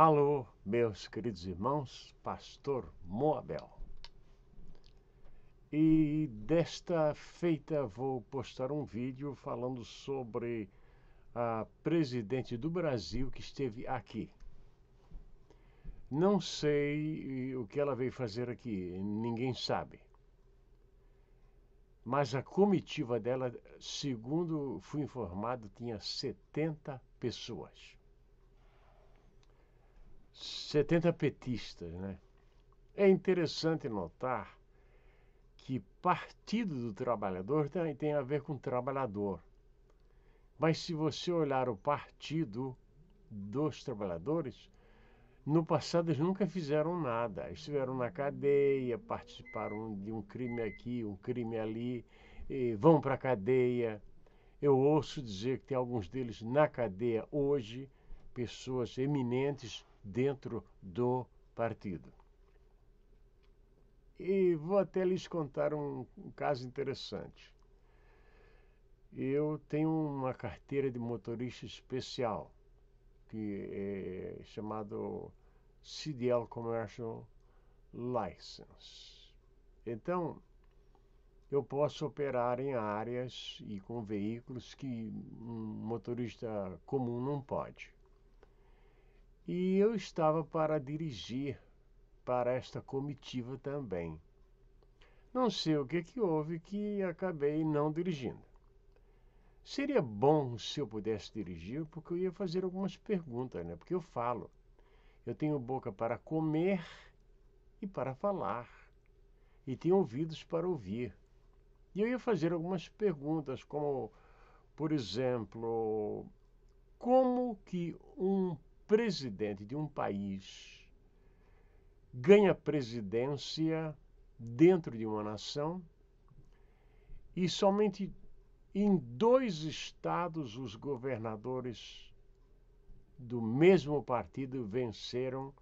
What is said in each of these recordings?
Alô, meus queridos irmãos, pastor Moabel. E desta feita vou postar um vídeo falando sobre a presidente do Brasil que esteve aqui. Não sei o que ela veio fazer aqui, ninguém sabe. Mas a comitiva dela, segundo fui informado, tinha 70 pessoas. 70 petistas. Né? É interessante notar que Partido do Trabalhador tem, tem a ver com trabalhador. Mas se você olhar o Partido dos Trabalhadores, no passado eles nunca fizeram nada. Estiveram na cadeia, participaram de um crime aqui, um crime ali, vão para a cadeia. Eu ouço dizer que tem alguns deles na cadeia hoje, pessoas eminentes dentro do partido. E vou até lhes contar um, um caso interessante. Eu tenho uma carteira de motorista especial, que é chamado CDL Commercial License. Então, eu posso operar em áreas e com veículos que um motorista comum não pode e eu estava para dirigir para esta comitiva também. Não sei o que, que houve que acabei não dirigindo. Seria bom se eu pudesse dirigir, porque eu ia fazer algumas perguntas, né? Porque eu falo. Eu tenho boca para comer e para falar. E tenho ouvidos para ouvir. E eu ia fazer algumas perguntas, como, por exemplo, como que um presidente de um país ganha presidência dentro de uma nação e somente em dois estados os governadores do mesmo partido venceram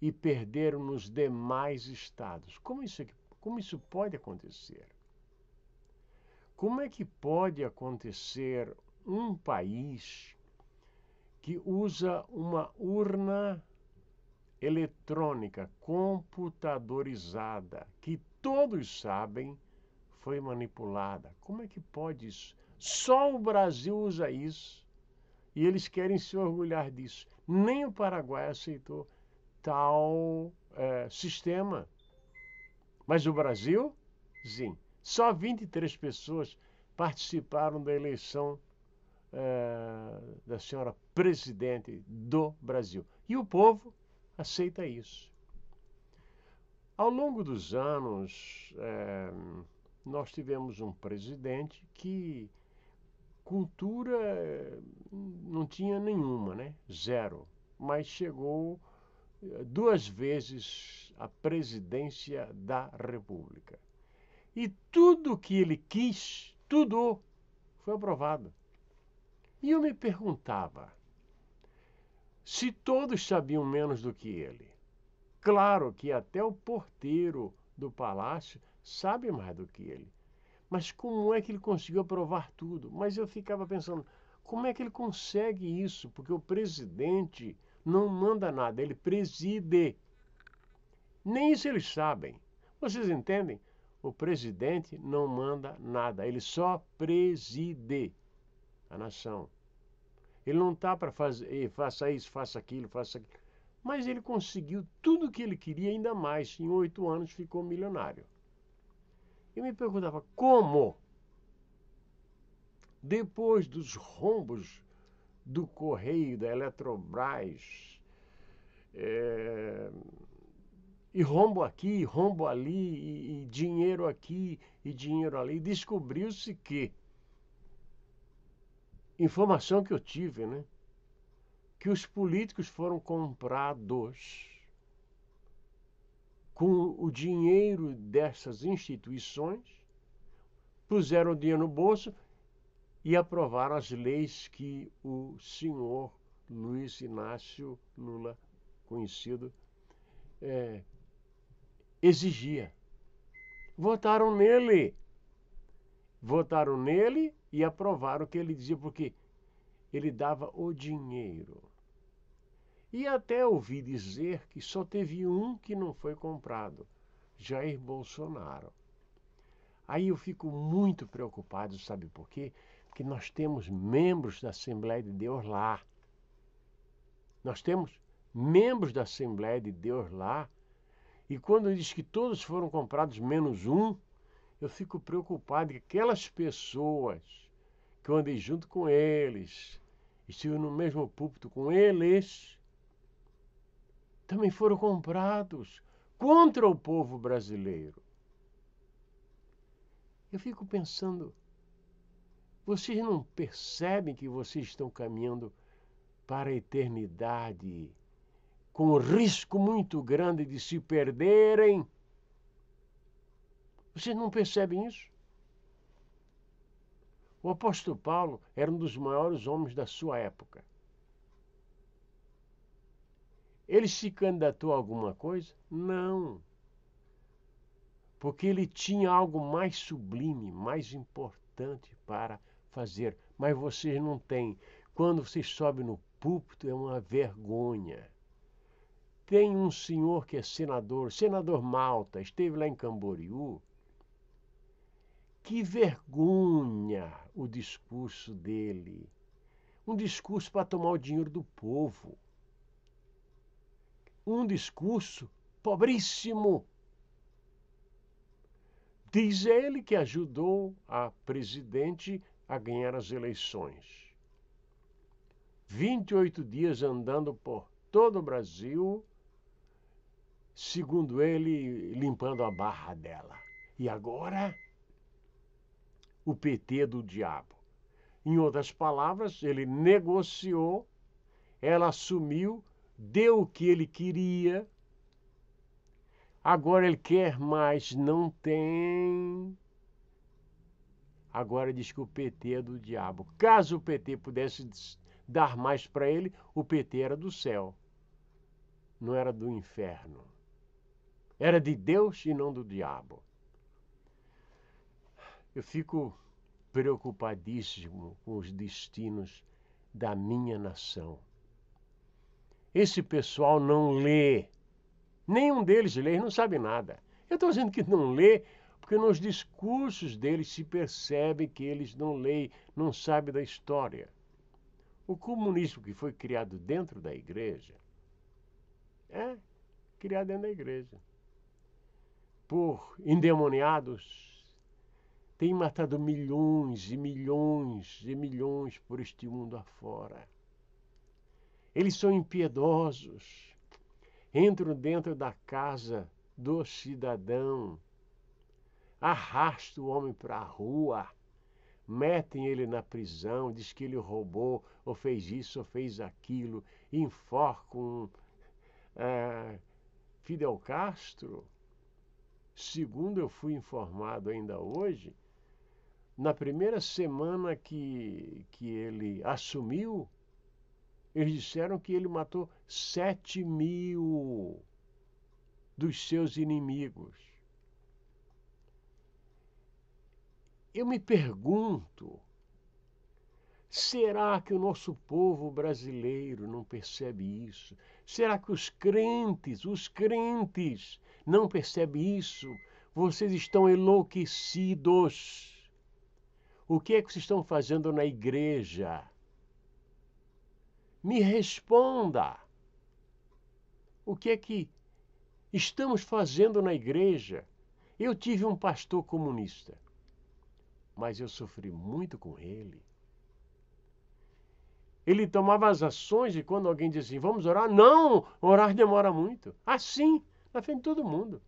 e perderam nos demais estados. Como isso, é como isso pode acontecer? Como é que pode acontecer um país que usa uma urna eletrônica computadorizada que todos sabem foi manipulada. Como é que pode isso? Só o Brasil usa isso e eles querem se orgulhar disso. Nem o Paraguai aceitou tal é, sistema. Mas o Brasil, sim. Só 23 pessoas participaram da eleição é, da senhora presidente do Brasil. E o povo aceita isso. Ao longo dos anos, é, nós tivemos um presidente que cultura não tinha nenhuma, né? Zero. Mas chegou eh, duas vezes à presidência da República. E tudo que ele quis, tudo foi aprovado. E eu me perguntava se todos sabiam menos do que ele. Claro que até o porteiro do palácio sabe mais do que ele. Mas como é que ele conseguiu aprovar tudo? Mas eu ficava pensando, como é que ele consegue isso? Porque o presidente não manda nada, ele preside. Nem isso eles sabem. Vocês entendem? O presidente não manda nada, ele só preside a nação. Ele não está para fazer, faça isso, faça aquilo, faça aquilo. Mas ele conseguiu tudo o que ele queria, ainda mais. Em oito anos ficou milionário. Eu me perguntava como, depois dos rombos do Correio, da Eletrobras, é, e rombo aqui, rombo ali, e, e dinheiro aqui, e dinheiro ali, descobriu-se que informação que eu tive, né? Que os políticos foram comprados com o dinheiro dessas instituições, puseram o dinheiro no bolso e aprovaram as leis que o senhor Luiz Inácio Lula, conhecido, é, exigia. Votaram nele. Votaram nele e aprovaram o que ele dizia, porque ele dava o dinheiro. E até ouvi dizer que só teve um que não foi comprado, Jair Bolsonaro. Aí eu fico muito preocupado, sabe por quê? Porque nós temos membros da Assembleia de Deus lá. Nós temos membros da Assembleia de Deus lá. E quando diz que todos foram comprados menos um, eu fico preocupado que aquelas pessoas que eu andei junto com eles, estive no mesmo púlpito com eles, também foram comprados contra o povo brasileiro. Eu fico pensando, vocês não percebem que vocês estão caminhando para a eternidade com um risco muito grande de se perderem? Vocês não percebem isso? O apóstolo Paulo era um dos maiores homens da sua época. Ele se candidatou a alguma coisa? Não. Porque ele tinha algo mais sublime, mais importante para fazer. Mas vocês não têm. Quando vocês sobem no púlpito, é uma vergonha. Tem um senhor que é senador, senador Malta, esteve lá em Camboriú, que vergonha o discurso dele. Um discurso para tomar o dinheiro do povo. Um discurso pobríssimo. Diz ele que ajudou a presidente a ganhar as eleições. 28 dias andando por todo o Brasil, segundo ele, limpando a barra dela. E agora o PT do diabo. Em outras palavras, ele negociou, ela assumiu, deu o que ele queria. Agora ele quer mais, não tem. Agora diz que o PT é do diabo. Caso o PT pudesse dar mais para ele, o PT era do céu, não era do inferno. Era de Deus e não do diabo. Eu fico preocupadíssimo com os destinos da minha nação. Esse pessoal não lê. Nenhum deles lê, não sabe nada. Eu estou dizendo que não lê porque nos discursos deles se percebe que eles não leem, não sabem da história. O comunismo que foi criado dentro da igreja é criado dentro da igreja por endemoniados tem matado milhões e milhões e milhões por este mundo afora. Eles são impiedosos, entram dentro da casa do cidadão, arrastam o homem para a rua, metem ele na prisão, diz que ele roubou, ou fez isso, ou fez aquilo, enforcam é, Fidel Castro. Segundo eu fui informado ainda hoje, na primeira semana que, que ele assumiu, eles disseram que ele matou 7 mil dos seus inimigos. Eu me pergunto, será que o nosso povo brasileiro não percebe isso? Será que os crentes, os crentes, não percebem isso? Vocês estão enlouquecidos. O que é que vocês estão fazendo na igreja? Me responda. O que é que estamos fazendo na igreja? Eu tive um pastor comunista, mas eu sofri muito com ele. Ele tomava as ações e quando alguém dizia assim, vamos orar, não, orar demora muito. Assim, na frente de todo mundo.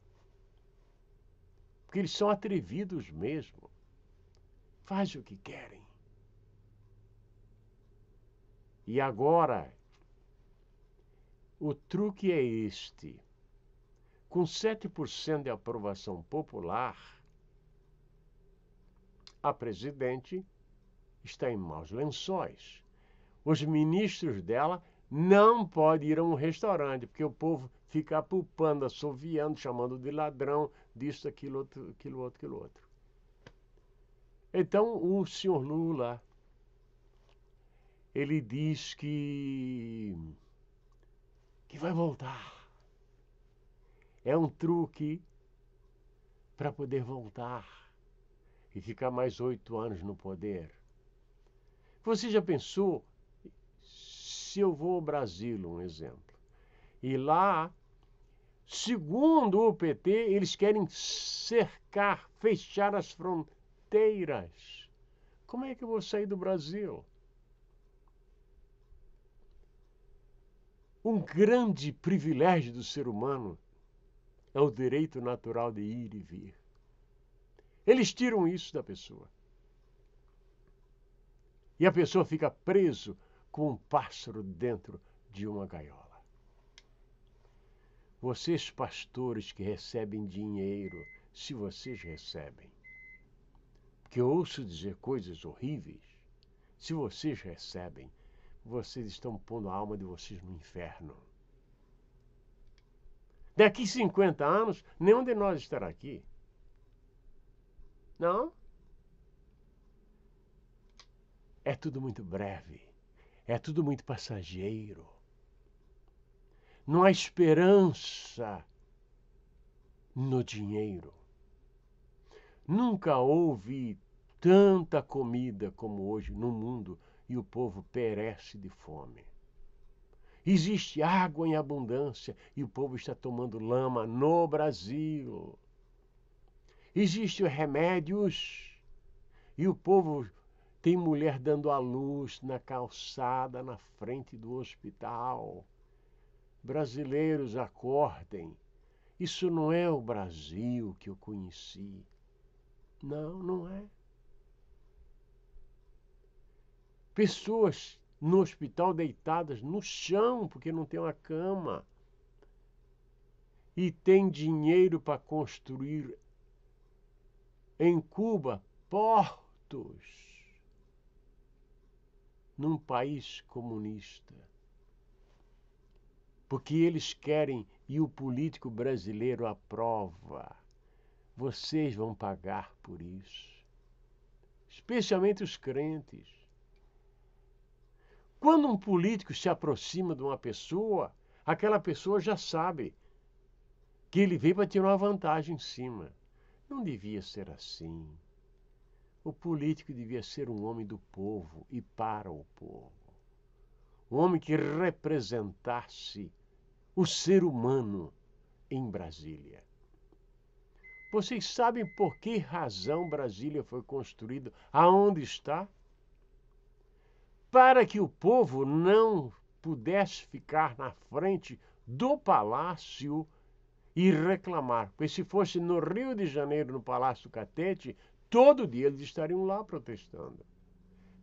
Porque eles são atrevidos mesmo. Faz o que querem. E agora, o truque é este. Com 7% de aprovação popular, a presidente está em maus lençóis. Os ministros dela não podem ir a um restaurante, porque o povo fica apupando, assoviando, chamando de ladrão, disso, aquilo, outro, aquilo, outro, aquilo outro. Então, o senhor Lula, ele diz que, que vai voltar. É um truque para poder voltar e ficar mais oito anos no poder. Você já pensou se eu vou ao Brasil, um exemplo, e lá, segundo o PT, eles querem cercar, fechar as fronteiras inteiras. Como é que eu vou sair é do Brasil? Um grande privilégio do ser humano é o direito natural de ir e vir. Eles tiram isso da pessoa. E a pessoa fica preso com um pássaro dentro de uma gaiola. Vocês, pastores que recebem dinheiro, se vocês recebem, que ouço dizer coisas horríveis, se vocês recebem, vocês estão pondo a alma de vocês no inferno. Daqui 50 anos, nenhum de nós estará aqui. Não? É tudo muito breve. É tudo muito passageiro. Não há esperança no dinheiro. Nunca houve tanta comida como hoje no mundo e o povo perece de fome. Existe água em abundância e o povo está tomando lama no Brasil. Existem remédios e o povo tem mulher dando à luz na calçada, na frente do hospital. Brasileiros, acordem. Isso não é o Brasil que eu conheci. Não, não é. Pessoas no hospital deitadas no chão porque não tem uma cama. E tem dinheiro para construir em Cuba portos num país comunista. Porque eles querem e o político brasileiro aprova. Vocês vão pagar por isso. Especialmente os crentes. Quando um político se aproxima de uma pessoa, aquela pessoa já sabe que ele veio para tirar uma vantagem em cima. Não devia ser assim. O político devia ser um homem do povo e para o povo. Um homem que representasse o ser humano em Brasília. Vocês sabem por que razão Brasília foi construída aonde está? Para que o povo não pudesse ficar na frente do palácio e reclamar. Pois se fosse no Rio de Janeiro, no Palácio Catete, todo dia eles estariam lá protestando.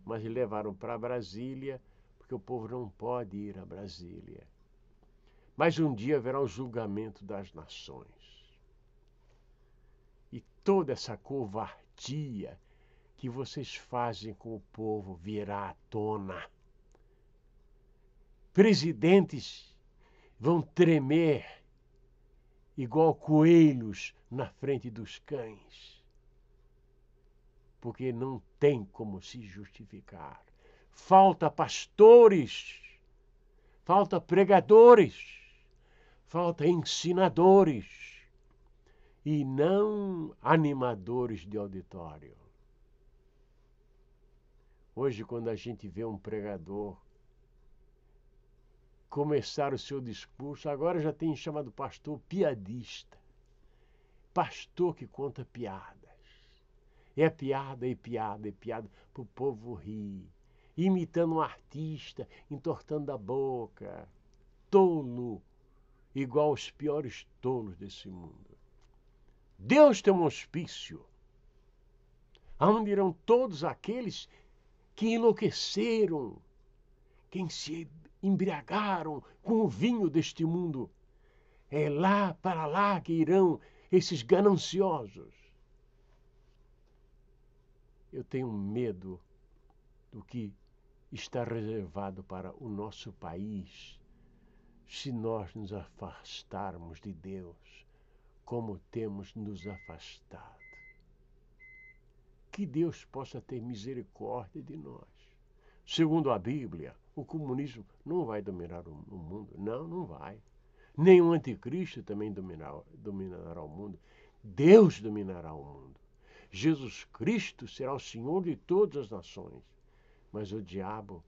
Mas levaram para Brasília, porque o povo não pode ir a Brasília. Mas um dia haverá o julgamento das nações toda essa covardia que vocês fazem com o povo virá à tona. Presidentes vão tremer igual coelhos na frente dos cães, porque não tem como se justificar. Falta pastores, falta pregadores, falta ensinadores e não animadores de auditório. Hoje, quando a gente vê um pregador começar o seu discurso, agora já tem chamado pastor piadista, pastor que conta piadas. É piada, é piada, é piada, para o povo rir, imitando um artista, entortando a boca, tolo, igual os piores tolos desse mundo. Deus tem um hospício, aonde irão todos aqueles que enlouqueceram, quem se embriagaram com o vinho deste mundo. É lá para lá que irão esses gananciosos. Eu tenho medo do que está reservado para o nosso país se nós nos afastarmos de Deus como temos nos afastado. Que Deus possa ter misericórdia de nós. Segundo a Bíblia, o comunismo não vai dominar o mundo. Não, não vai. Nem o anticristo também dominar, dominará o mundo. Deus dominará o mundo. Jesus Cristo será o Senhor de todas as nações. Mas o diabo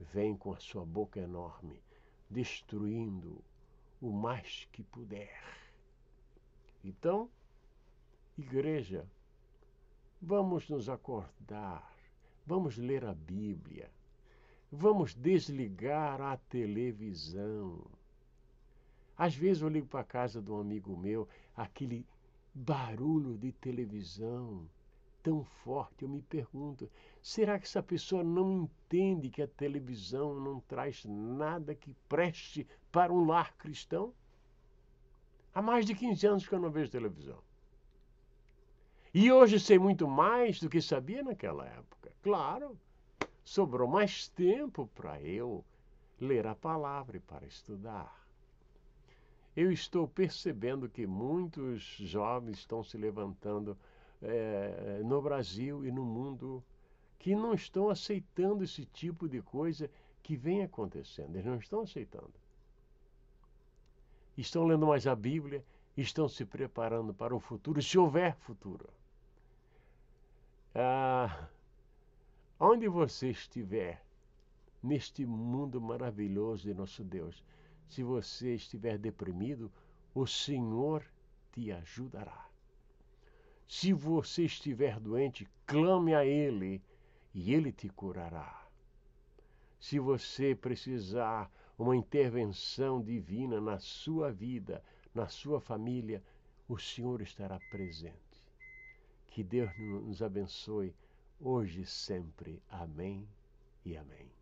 vem com a sua boca enorme, destruindo o mais que puder. Então, igreja, vamos nos acordar, vamos ler a Bíblia, vamos desligar a televisão. Às vezes eu ligo para a casa de um amigo meu, aquele barulho de televisão tão forte, eu me pergunto, será que essa pessoa não entende que a televisão não traz nada que preste para um lar cristão? Há mais de 15 anos que eu não vejo televisão. E hoje sei muito mais do que sabia naquela época. Claro, sobrou mais tempo para eu ler a palavra e para estudar. Eu estou percebendo que muitos jovens estão se levantando é, no Brasil e no mundo que não estão aceitando esse tipo de coisa que vem acontecendo. Eles não estão aceitando estão lendo mais a Bíblia, estão se preparando para o futuro, se houver futuro. Ah, onde você estiver neste mundo maravilhoso de nosso Deus, se você estiver deprimido, o Senhor te ajudará. Se você estiver doente, clame a Ele e Ele te curará. Se você precisar uma intervenção divina na sua vida, na sua família, o Senhor estará presente. Que Deus nos abençoe hoje e sempre. Amém e amém.